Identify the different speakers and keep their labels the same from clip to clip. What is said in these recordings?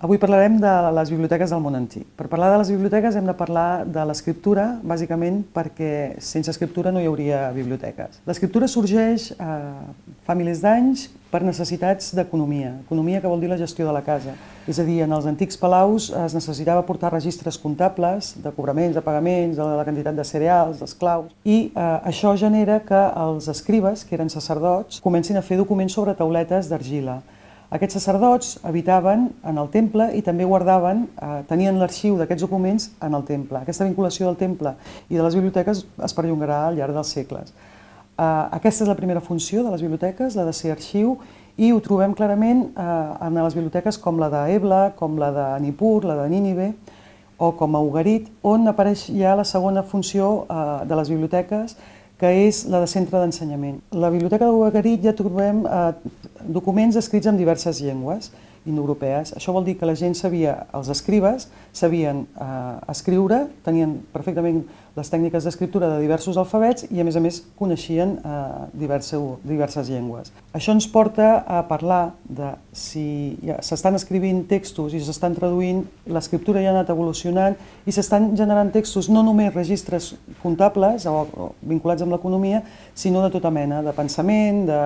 Speaker 1: Avui parlarem de les biblioteques del món antic. Per parlar de les biblioteques hem de parlar de l'escriptura, bàsicament perquè sense escriptura no hi hauria biblioteques. L'escriptura sorgeix eh, fa milers d'anys per necessitats d'economia, economia que vol dir la gestió de la casa. És a dir, en els antics palaus es necessitava portar registres comptables de cobraments, de pagaments, de la quantitat de cereals, d'esclaus, i eh, això genera que els escribes, que eren sacerdots, comencin a fer documents sobre tauletes d'argila aquests sacerdots habitaven en el temple i també guardaven, eh, tenien l'arxiu d'aquests documents en el temple. Aquesta vinculació del temple i de les biblioteques es perllongarà al llarg dels segles. Eh, aquesta és la primera funció de les biblioteques, la de ser arxiu, i ho trobem clarament eh, en les biblioteques com la d'Ebla, com la de Nippur, la de Nínive, o com a Ugarit, on apareix ja la segona funció eh, de les biblioteques, que és la de centre d'ensenyament. La biblioteca de Ugarit ja trobem eh, documents escrits en diverses llengües indoeuropees. Això vol dir que la gent sabia, els escribes, sabien eh, escriure, tenien perfectament les tècniques d'escriptura de diversos alfabets i, a més a més, coneixien eh, diverse, diverses llengües. Això ens porta a parlar de si ja, s'estan escrivint textos i s'estan traduint, l'escriptura ja ha anat evolucionant i s'estan generant textos no només registres comptables o, o vinculats amb l'economia, sinó de tota mena, de pensament, de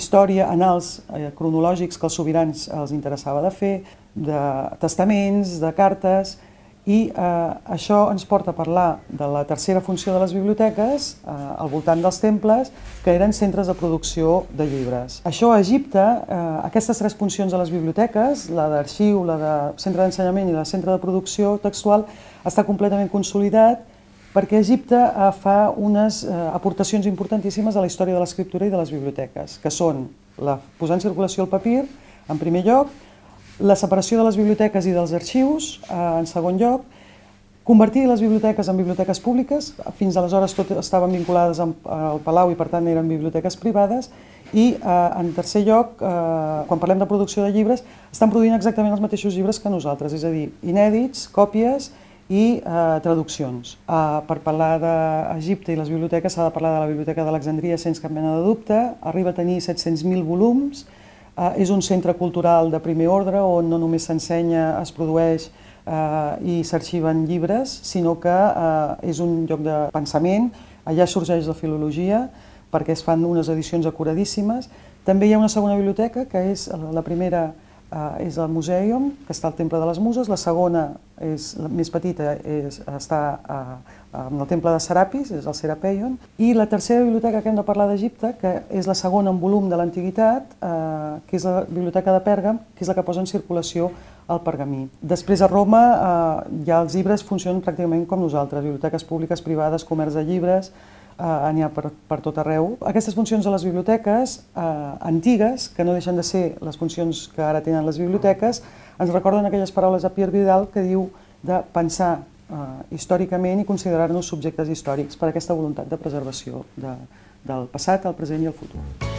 Speaker 1: història, anals eh, cronològics que els sobirans, els interessava de fer, de testaments, de cartes, i eh, això ens porta a parlar de la tercera funció de les biblioteques eh, al voltant dels temples, que eren centres de producció de llibres. Això a Egipte, eh, aquestes tres funcions de les biblioteques, la d'arxiu, la de centre d'ensenyament i la de centre de producció textual, està completament consolidat perquè Egipte eh, fa unes eh, aportacions importantíssimes a la història de l'escriptura i de les biblioteques, que són la, posar en circulació el papir, en primer lloc, la separació de les biblioteques i dels arxius, eh, en segon lloc, convertir les biblioteques en biblioteques públiques, fins aleshores tot estaven vinculades eh, al Palau i per tant eren biblioteques privades, i eh, en tercer lloc, quan parlem de producció de llibres, estan produint exactament els mateixos llibres que nosaltres, és a dir, inèdits, còpies i traduccions. Per parlar d'Egipte i les biblioteques s'ha de parlar de la Biblioteca d'Alexandria sense cap mena de dubte, arriba a tenir 700.000 volums, Eh, és un centre cultural de primer ordre on no només s'ensenya, es produeix eh, i s'arxiven llibres, sinó que eh, és un lloc de pensament, allà sorgeix la filologia, perquè es fan unes edicions acuradíssimes. També hi ha una segona biblioteca, que és la primera eh, és el Museum, que està al Temple de les Muses, la segona, és, la més petita, és, està eh, en el Temple de Serapis, és el Serapeion, i la tercera biblioteca que hem de parlar d'Egipte, que és la segona en volum de l'antiguitat, eh, que és la biblioteca de Pèrgam, que és la que posa en circulació el pergamí. Després a Roma eh, ja els llibres funcionen pràcticament com nosaltres, biblioteques públiques, privades, comerç de llibres, eh, n'hi ha per, per tot arreu. Aquestes funcions de les biblioteques eh, antigues, que no deixen de ser les funcions que ara tenen les biblioteques, ens recorden aquelles paraules de Pierre Vidal que diu de pensar eh, històricament i considerar-nos subjectes històrics per aquesta voluntat de preservació de, del passat, el present i el futur.